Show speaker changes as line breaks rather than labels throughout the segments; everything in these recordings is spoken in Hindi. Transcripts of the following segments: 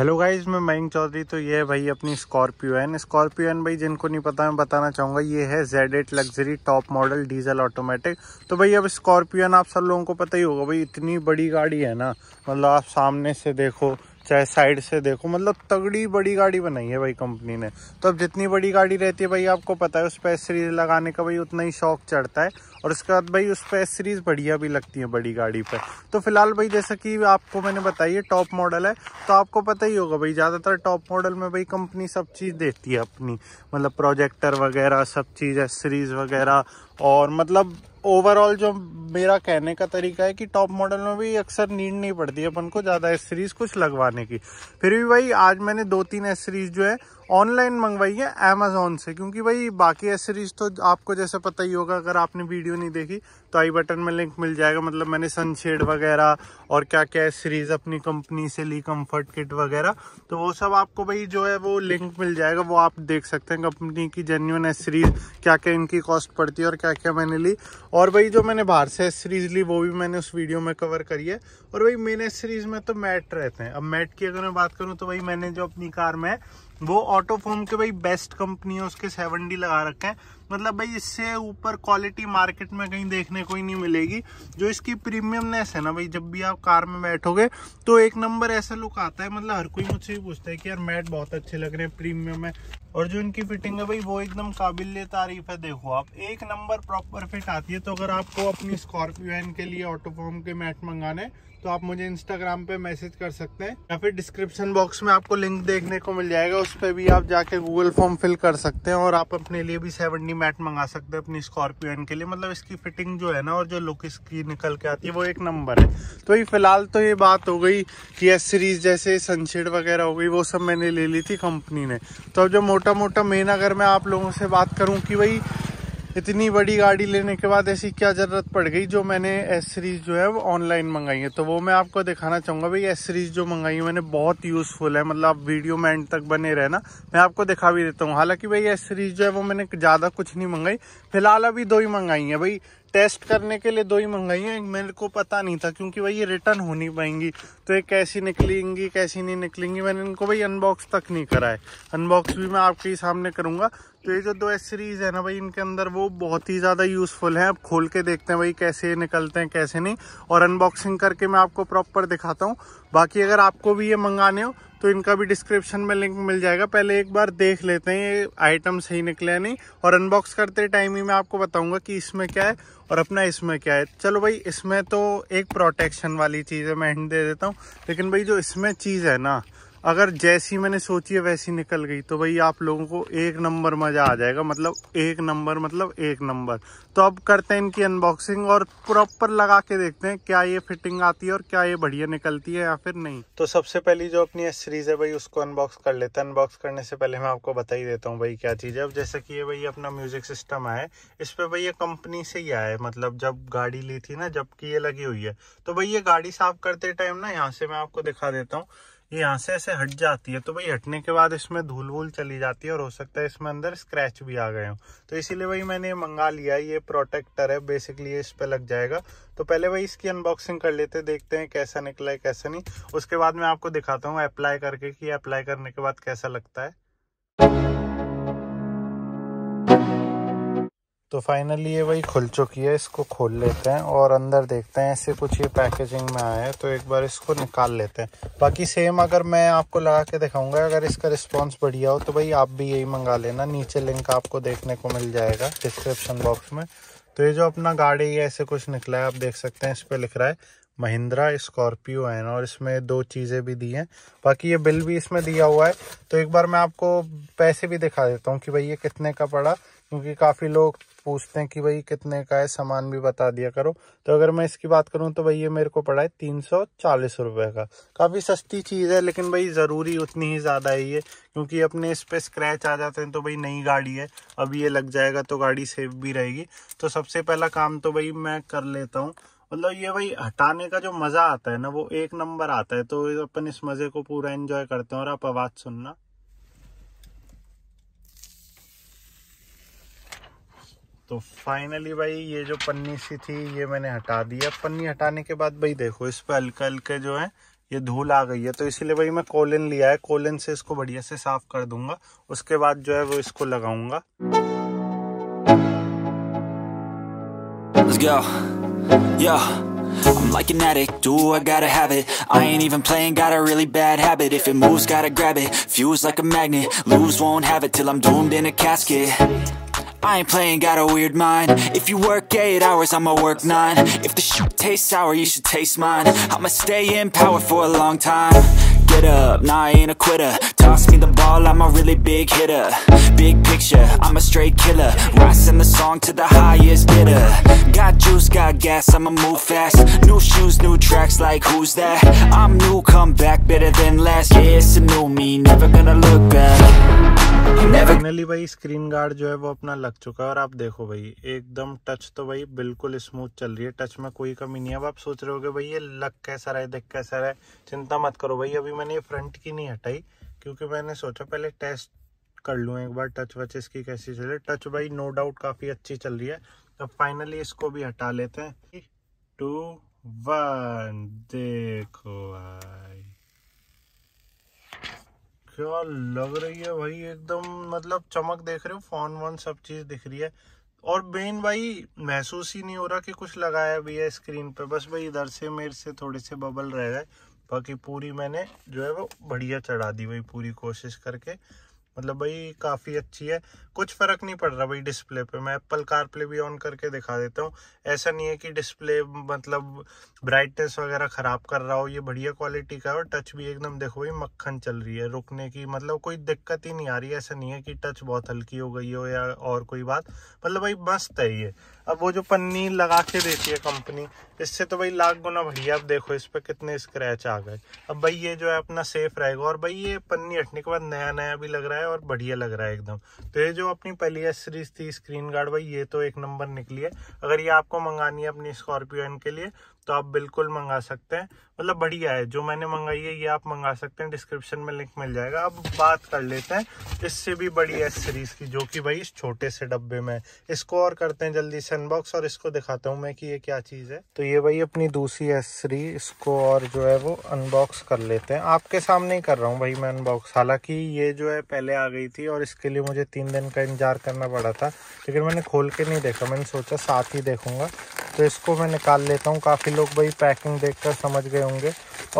हेलो गाइज मैं मयंक चौधरी तो ये है भाई अपनी स्कॉर्पियो एन स्कॉर्पियो एन भाई जिनको नहीं पता मैं बताना चाहूँगा ये है Z eight luxury top model diesel automatic तो भाई अब स्कॉर्पियो एन आप सब लोगों को पता ही होगा भाई इतनी बड़ी गाड़ी है ना मतलब आप सामने से देखो चाहे साइड से देखो मतलब तगड़ी बड़ी गाड़ी बनाई है भाई कंपनी ने तो अब जितनी बड़ी गाड़ी रहती है भाई आपको पता है उस पर एस सीरीज़ लगाने का भाई उतना ही शौक चढ़ता है और उसके बाद भाई उस पर एस सीरीज़ बढ़िया भी लगती है बड़ी गाड़ी पर तो फिलहाल भाई जैसा कि आपको मैंने बताई है टॉप मॉडल है तो आपको पता ही होगा भाई ज़्यादातर टॉप मॉडल में भाई कंपनी सब चीज़ देती है अपनी मतलब प्रोजेक्टर वगैरह सब चीज़ एसरीज सीरीज़ वगैरह और मतलब ओवरऑल जो मेरा कहने का तरीका है कि टॉप मॉडल में भी अक्सर नीड नहीं पड़ती अपन को ज़्यादा एस सीरीज़ कुछ लगवाने की फिर भी भाई आज मैंने दो तीन एस सीरीज़ जो है ऑनलाइन मंगवाई है अमेजोन से क्योंकि भाई बाकी एस सीरीज़ तो आपको जैसे पता ही होगा अगर आपने वीडियो नहीं देखी तो आई बटन में लिंक मिल जाएगा मतलब मैंने सनशेड वगैरह और क्या क्या एस सीरीज़ अपनी कंपनी से ली कम्फर्ट किट वगैरह तो वो सब आपको भाई जो है वो लिंक मिल जाएगा वो आप देख सकते हैं कंपनी की जेन्यून एस सीरीज़ क्या क्या इनकी कॉस्ट पड़ती है और क्या क्या क्या मैंने ली और वही जो मैंने बाहर से सीरीज ली वो भी मैंने उस वीडियो में कवर करी है और वही मेन सीरीज में तो मैट रहते हैं अब मैट की अगर मैं बात करूँ तो वही मैंने जो अपनी कार में वो ऑटो फोम के भाई बेस्ट कंपनी है उसके सेवन डी लगा रखे हैं मतलब भाई इससे ऊपर क्वालिटी मार्केट में कहीं देखने को ही नहीं मिलेगी जो इसकी प्रीमियमनेस है ना भाई जब भी आप कार में बैठोगे तो एक नंबर ऐसा लुक आता है मतलब हर कोई मुझसे ही पूछता है कि यार मैट बहुत अच्छे लग रहे हैं प्रीमियम है और जो इनकी फिटिंग है भाई वो एकदम काबिल तारीफ है देखो आप एक नंबर प्रॉपर फिट आती है तो अगर आपको अपनी स्कॉर्पियो के लिए ऑटोफॉर्म के मैट मंगाने तो आप मुझे इंस्टाग्राम पे मैसेज कर सकते हैं या फिर डिस्क्रिप्शन बॉक्स में आपको लिंक देखने को मिल जाएगा उस पर भी आप जाके गूगल फॉर्म फिल कर सकते हैं और आप अपने लिए भी सेवन डी मैट मंगा सकते हैं अपनी स्कॉर्पियन के लिए मतलब इसकी फिटिंग जो है ना और जो लुक इसकी निकल के आती है वो एक नंबर है तो ये फिलहाल तो ये बात हो गई कि एस सीरीज जैसे सनशेड वगैरह हो गई वो सब मैंने ले ली थी कंपनी ने तो अब जो मोटा मोटा मेन अगर मैं आप लोगों से बात करूँ कि भाई इतनी बड़ी गाड़ी लेने के बाद ऐसी क्या ज़रूरत पड़ गई जो मैंने एस सीरीज़ जो है वो ऑनलाइन मंगाई है तो वो मैं आपको दिखाना चाहूँगा भाई एस सीरीज़ जो मंगाई है मैंने बहुत यूज़फुल है मतलब आप वीडियो में एंड तक बने रहना मैं आपको दिखा भी देता हूँ हालांकि भाई एस सीरीज़ जो है वो मैंने ज़्यादा कुछ नहीं मंगाई फिलहाल अभी दो ही मंगाई है भाई टेस्ट करने के लिए दो ही मंगाई हैं मेरे को पता नहीं था क्योंकि भाई ये रिटर्न हो नहीं पाएंगी तो ये कैसी निकलेंगी कैसी नहीं निकलेंगी मैंने इनको भाई अनबॉक्स तक नहीं करा है अनबॉक्स भी मैं आपके ही सामने करूँगा तो ये जो दो एस सीरीज़ है ना भाई इनके अंदर वो बहुत ही ज़्यादा यूज़फुल हैं आप खोल के देखते हैं भाई कैसे निकलते हैं कैसे नहीं और अनबॉक्सिंग करके मैं आपको प्रॉपर दिखाता हूँ बाकी अगर आपको भी ये मंगाने हो तो इनका भी डिस्क्रिप्शन में लिंक मिल जाएगा पहले एक बार देख लेते हैं ये आइटम सही निकले नहीं और अनबॉक्स करते टाइम ही मैं आपको बताऊंगा कि इसमें क्या है और अपना इसमें क्या है चलो भाई इसमें तो एक प्रोटेक्शन वाली चीज़ है मैं हिंट दे देता हूँ लेकिन भाई जो इसमें चीज़ है ना अगर जैसी मैंने सोची है वैसी निकल गई तो भाई आप लोगों को एक नंबर मज़ा आ जाएगा मतलब एक नंबर मतलब एक नंबर तो अब करते हैं इनकी अनबॉक्सिंग और प्रॉपर लगा के देखते हैं क्या ये फिटिंग आती है और क्या ये बढ़िया निकलती है या फिर नहीं तो सबसे पहली जो अपनी एस सीरीज़ है भाई उसको अनबॉक्स कर लेते हैं अनबॉक्स करने से पहले मैं आपको बता ही देता हूँ भाई क्या चीज़ है अब जैसे कि ये भाई अपना म्यूज़िक सिस्टम आया है इस पर भाई ये कंपनी से ही आया है मतलब जब गाड़ी ली थी ना जबकि ये लगी हुई है तो भाई ये गाड़ी साफ़ करते टाइम ना यहाँ से मैं आपको दिखा देता हूँ ये यहाँ से ऐसे हट जाती है तो भाई हटने के बाद इसमें धूल वूल चली जाती है और हो सकता है इसमें अंदर स्क्रैच भी आ गए हो तो इसीलिए भाई मैंने ये मंगा लिया ये प्रोटेक्टर है बेसिकली इस पर लग जाएगा तो पहले भाई इसकी अनबॉक्सिंग कर लेते हैं देखते हैं कैसा निकला है कैसा नहीं उसके बाद मैं आपको दिखाता हूँ अप्लाई करके कि अप्लाई करने के बाद कैसा लगता है तो फाइनली ये वही खुल चुकी है इसको खोल लेते हैं और अंदर देखते हैं ऐसे कुछ ये पैकेजिंग में आया है तो एक बार इसको निकाल लेते हैं बाकी सेम अगर मैं आपको लगा के दिखाऊंगा अगर इसका रिस्पांस बढ़िया हो तो भाई आप भी यही मंगा लेना नीचे लिंक आपको देखने को मिल जाएगा डिस्क्रिप्शन बॉक्स में तो ये जो अपना गाड़ी है ऐसे कुछ निकला है आप देख सकते हैं इस पर लिख रहा है महिंद्रा स्कॉर्पियो एन और इसमें दो चीज़ें भी दी हैं बाकी ये बिल भी इसमें दिया हुआ है तो एक बार मैं आपको पैसे भी दिखा देता हूँ कि भाई ये कितने का पड़ा क्योंकि काफ़ी लोग पूछते हैं कि भाई कितने का है सामान भी बता दिया करो तो अगर मैं इसकी बात करूं तो भाई ये मेरे को पड़ा है तीन सौ चालीस रुपये का काफ़ी सस्ती चीज़ है लेकिन भाई ज़रूरी उतनी ही ज़्यादा है ये क्योंकि अपने इस पर स्क्रैच आ जाते हैं तो भाई नई गाड़ी है अब ये लग जाएगा तो गाड़ी सेफ भी रहेगी तो सबसे पहला काम तो भाई मैं कर लेता हूँ मतलब ये भाई हटाने का जो मज़ा आता है ना वो एक नंबर आता है तो अपन इस मज़े को पूरा इन्जॉय करते हैं और आप आवाज़ सुनना तो फाइनली भाई ये जो पन्नी सी थी ये मैंने हटा दिया पन्नी हटाने के बाद भाई देखो इस पर हल्का हल्के जो है ये धूल आ गई है तो इसीलिए भाई मैं कोलिन लिया है कोलिन से इसको बढ़िया से साफ कर दूंगा उसके बाद जो है वो इसको लगाऊंगा I'm like an addict, do I gotta have it I ain't even playing, got a really bad habit If it moves, gotta grab it, fuse like a magnet Lose, won't have it till I'm doomed in a casket I ain't playing, got a weird mind If you work 8 hours, I'ma work 9 If the shit tastes sour, you should taste mine I'ma stay in power for a long time Get up, nah I ain't a quitter Toss me the ball, I'm a really big hitter Big picture, I'm a straight killer Rising the song to the highest bidder Got juice, got gas, I'ma move fast New shoes, new tracks, like who's that? I'm new, come back, better than last Yeah, it's a new me, never gonna look back finally भाई स्क्रीन गार्ड जो है वो अपना लग चुका है और आप देखो भाई एकदम टच तो भाई बिल्कुल स्मूथ चल रही है टच में कोई कमी नहीं है अब आप सोच रहे हो भाई ये लग कैसा रहा है देख कैसा रहा है चिंता मत करो भाई अभी मैंने ये फ्रंट की नहीं हटाई क्योंकि मैंने सोचा पहले टेस्ट कर लूँ एक बार टच वच इसकी कैसी चल रही है टच भाई नो डाउट काफ़ी अच्छी चल रही है तो फाइनली इसको भी हटा लेते हैं टू वन देखो भाई क्या लग रही है भाई एकदम मतलब चमक देख रहे हो फोन वन सब चीज़ दिख रही है और मेन भाई महसूस ही नहीं हो रहा कि कुछ लगाया भी है स्क्रीन पे बस भाई इधर से मेरे से थोड़े से बबल रह गए बाकी पूरी मैंने जो है वो बढ़िया चढ़ा दी भाई पूरी कोशिश करके मतलब भाई काफ़ी अच्छी है कुछ फ़र्क नहीं पड़ रहा भाई डिस्प्ले पे मैं एप्पल कार प्ले भी ऑन करके दिखा देता हूँ ऐसा नहीं है कि डिस्प्ले मतलब ब्राइटनेस वगैरह ख़राब कर रहा हो ये बढ़िया क्वालिटी का है और टच भी एकदम देखो भाई मक्खन चल रही है रुकने की मतलब कोई दिक्कत ही नहीं आ रही है ऐसा नहीं है कि टच बहुत हल्की हो गई हो या और कोई बात मतलब भाई मस्त है ये अब वो जो पन्नी लगा के देती है कंपनी इससे तो भाई लाख गुना भैया अब देखो इस पर कितने स्क्रैच आ गए अब भाई ये जो है अपना सेफ रहेगा और भाई ये पन्नी हटने के बाद नया नया भी लग रहा है है और बढ़िया लग रहा है एकदम तो ये जो अपनी पहली एस सीरीज थी स्क्रीन गार्ड भाई ये तो एक नंबर निकली है अगर ये आपको मंगानी है अपनी स्कॉर्पियो एन के लिए तो आप बिल्कुल मंगा सकते हैं मतलब बढ़िया है जो मैंने मंगाई है ये आप मंगा सकते हैं डिस्क्रिप्शन में लिंक मिल जाएगा अब बात कर लेते हैं इससे भी बड़ी एस सीरीज़ की जो कि भाई इस छोटे से डब्बे में इसको और करते हैं जल्दी से अनबॉक्स और इसको दिखाता हूँ मैं कि ये क्या चीज़ है तो ये भाई अपनी दूसरी एस सीरीज इसको और जो है वो अनबॉक्स कर लेते हैं आपके सामने ही कर रहा हूँ भाई मैं अनबॉक्स हालांकि ये जो है पहले आ गई थी और इसके लिए मुझे तीन दिन का इंतजार करना पड़ा था लेकिन मैंने खोल के नहीं देखा मैंने सोचा साथ ही देखूंगा तो इसको मैं निकाल लेता हूँ काफ़ी लोग भाई पैकिंग देखकर समझ गए होंगे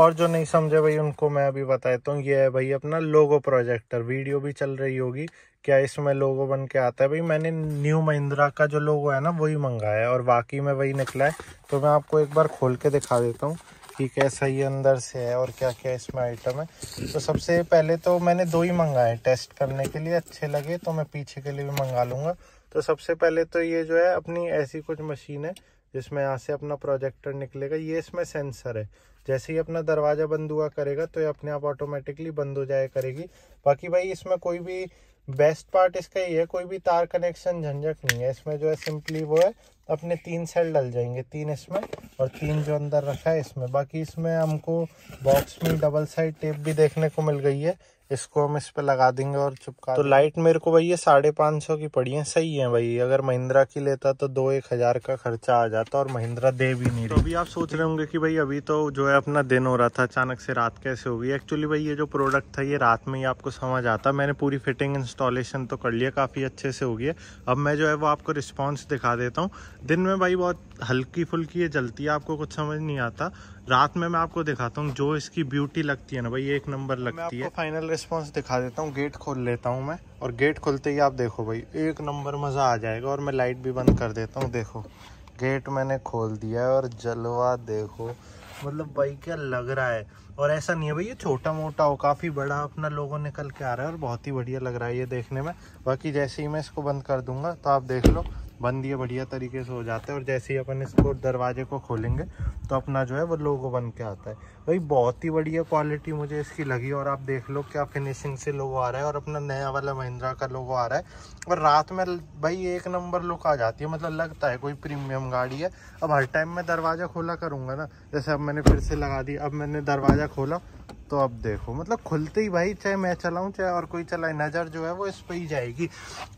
और जो नहीं समझे भाई उनको मैं अभी बता देता हूँ ये है भाई अपना लोगो प्रोजेक्टर वीडियो भी चल रही होगी क्या इसमें लोगो बन के आता है भाई मैंने न्यू महिंद्रा का जो लोगो है ना वही मंगाया है और वाकई में वही निकला है तो मैं आपको एक बार खोल के दिखा देता हूँ कि कैसा ये अंदर से है और क्या क्या इसमें आइटम है तो सबसे पहले तो मैंने दो ही मंगाए टेस्ट करने के लिए अच्छे लगे तो मैं पीछे के लिए भी मंगा लूँगा तो सबसे पहले तो ये जो है अपनी ऐसी कुछ मशीन है जिसमें यहाँ से अपना प्रोजेक्टर निकलेगा ये इसमें सेंसर है जैसे ही अपना दरवाज़ा बंद हुआ करेगा तो ये अपने आप ऑटोमेटिकली बंद हो जाया करेगी बाकी भाई इसमें कोई भी बेस्ट पार्ट इसका ये है कोई भी तार कनेक्शन झंझट नहीं है इसमें जो है सिंपली वो है अपने तीन सेल डल जाएंगे तीन इसमें और तीन जो अंदर रखा है इसमें बाकी इसमें हमको बॉक्स में डबल साइड टेप भी देखने को मिल गई है इसको हम इस पर लगा देंगे और चुपका तो लाइट मेरे को भाई ये साढ़े पाँच सौ की पड़ी है सही है भाई अगर महिंद्रा की लेता तो दो एक हज़ार का खर्चा आ जाता और महिंद्रा दे भी नहीं तो अभी आप सोच रहे होंगे कि भाई अभी तो जो है अपना दिन हो रहा था अचानक से रात कैसे हो गई एक्चुअली भाई ये जो प्रोडक्ट था ये रात में ही आपको समझ आता मैंने पूरी फिटिंग इंस्टॉलेशन तो कर लिया काफ़ी अच्छे से हो अब मैं जो है वो आपको रिस्पॉन्स दिखा देता हूँ दिन में भाई बहुत हल्की फुल्की ये जलती है आपको कुछ समझ नहीं आता रात में मैं आपको दिखाता हूँ जो इसकी ब्यूटी लगती है ना भाई एक नंबर लगती है फाइनल रिस्पॉन्स दिखा देता हूँ गेट खोल लेता हूँ मैं और गेट खोलते ही आप देखो भाई एक नंबर मज़ा आ जाएगा और मैं लाइट भी बंद कर देता हूँ देखो गेट मैंने खोल दिया है और जलवा देखो मतलब भाई क्या लग रहा है और ऐसा नहीं है भाई ये छोटा मोटा हो काफ़ी बड़ा अपना लोगो निकल के आ रहा है और बहुत ही बढ़िया लग रहा है ये देखने में बाकी जैसे ही मैं इसको बंद कर दूंगा तो आप देख लो बंद ये बढ़िया तरीके से हो जाता है और जैसे ही अपन इसको दरवाजे को खोलेंगे तो अपना जो है वो लोगो बन के आता है भाई बहुत ही बढ़िया क्वालिटी मुझे इसकी लगी और आप देख लो क्या फिनिशिंग से लोगो आ रहा है और अपना नया वाला महिंद्रा का लोगो आ रहा है और रात में भाई एक नंबर लुक आ जाती है मतलब लगता है कोई प्रीमियम गाड़ी है अब हर टाइम मैं दरवाज़ा खोला करूँगा ना जैसे अब मैंने फिर से लगा दी अब मैंने दरवाज़ा खोला तो अब देखो मतलब खुलते ही भाई चाहे मैं चलाऊं चाहे और कोई चलाए नज़र जो है वो इस पर ही जाएगी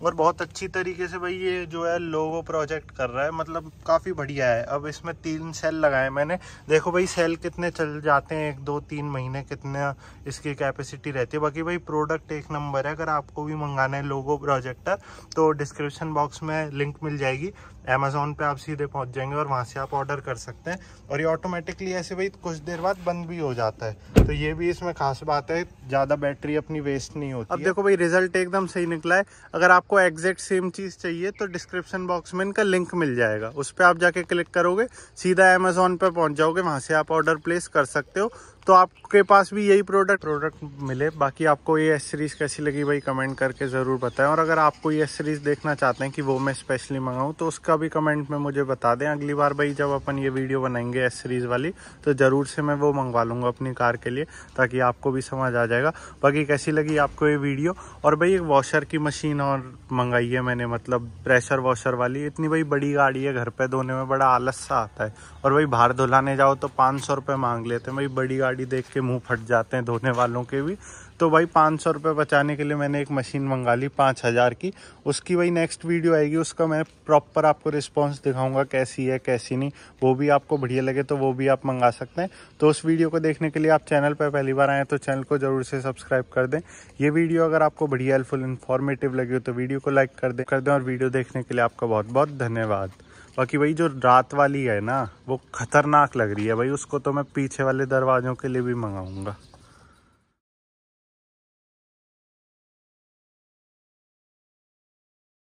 और बहुत अच्छी तरीके से भाई ये जो है लोगो प्रोजेक्ट कर रहा है मतलब काफ़ी बढ़िया है अब इसमें तीन सेल लगाए मैंने देखो भाई सेल कितने चल जाते हैं एक दो तीन महीने कितना इसकी कैपेसिटी रहती है बाकी भाई प्रोडक्ट एक नंबर है अगर आपको भी मंगाना है लोगो प्रोजेक्टर तो डिस्क्रिप्शन बॉक्स में लिंक मिल जाएगी अमेजोन पे आप सीधे पहुंच जाएंगे और वहाँ से आप ऑर्डर कर सकते हैं और ये ऑटोमेटिकली ऐसे भाई कुछ देर बाद बंद भी हो जाता है तो ये भी इसमें खास बात है ज़्यादा बैटरी अपनी वेस्ट नहीं होती अब देखो भाई रिजल्ट एकदम सही निकला है अगर आपको एग्जैक्ट सेम चीज़ चाहिए तो डिस्क्रिप्शन बॉक्स में इनका लिंक मिल जाएगा उस पर आप जाके क्लिक करोगे सीधा अमेजोन पर पहुँच जाओगे वहाँ से आप ऑर्डर प्लेस कर सकते हो तो आपके पास भी यही प्रोडक्ट प्रोडक्ट मिले बाकी आपको ये एस सीरीज़ कैसी लगी भाई कमेंट करके ज़रूर बताएं और अगर आपको ये एस सीरीज़ देखना चाहते हैं कि वो मैं स्पेशली मंगाऊँ तो उसका भी कमेंट में मुझे बता दें अगली बार भाई जब अपन ये वीडियो बनाएंगे एस सीरीज़ वाली तो ज़रूर से मैं वो मंगवा लूँगा अपनी कार के लिए ताकि आपको भी समझ आ जाएगा बाकी कैसी लगी आपको ये वीडियो और भाई एक वॉशर की मशीन और मंगाई है मैंने मतलब प्रेशर वॉशर वाली इतनी भाई बड़ी गाड़ी है घर पर धोने में बड़ा आलस सा आता है और भाई बाहर धुलाने जाओ तो पाँच सौ मांग लेते हैं भाई बड़ी गाड़ी गाड़ी देख के मुंह फट जाते हैं धोने वालों के भी तो भाई पाँच सौ रुपये बचाने के लिए मैंने एक मशीन मंगा ली पाँच हज़ार की उसकी भाई नेक्स्ट वीडियो आएगी उसका मैं प्रॉपर आपको रिस्पॉन्स दिखाऊंगा कैसी है कैसी नहीं वो भी आपको बढ़िया लगे तो वो भी आप मंगा सकते हैं तो उस वीडियो को देखने के लिए आप चैनल पर पहली बार आएँ तो चैनल को ज़रूर से सब्सक्राइब कर दें ये वीडियो अगर आपको बढ़िया हेल्पफुल इन्फॉर्मेटिव लगी हो तो वीडियो को लाइक कर दें कर दें और वीडियो देखने के लिए आपका बहुत बहुत धन्यवाद बाकी भाई जो रात वाली है ना वो खतरनाक लग रही है भाई उसको तो मैं पीछे वाले दरवाज़ों के लिए भी मंगाऊंगा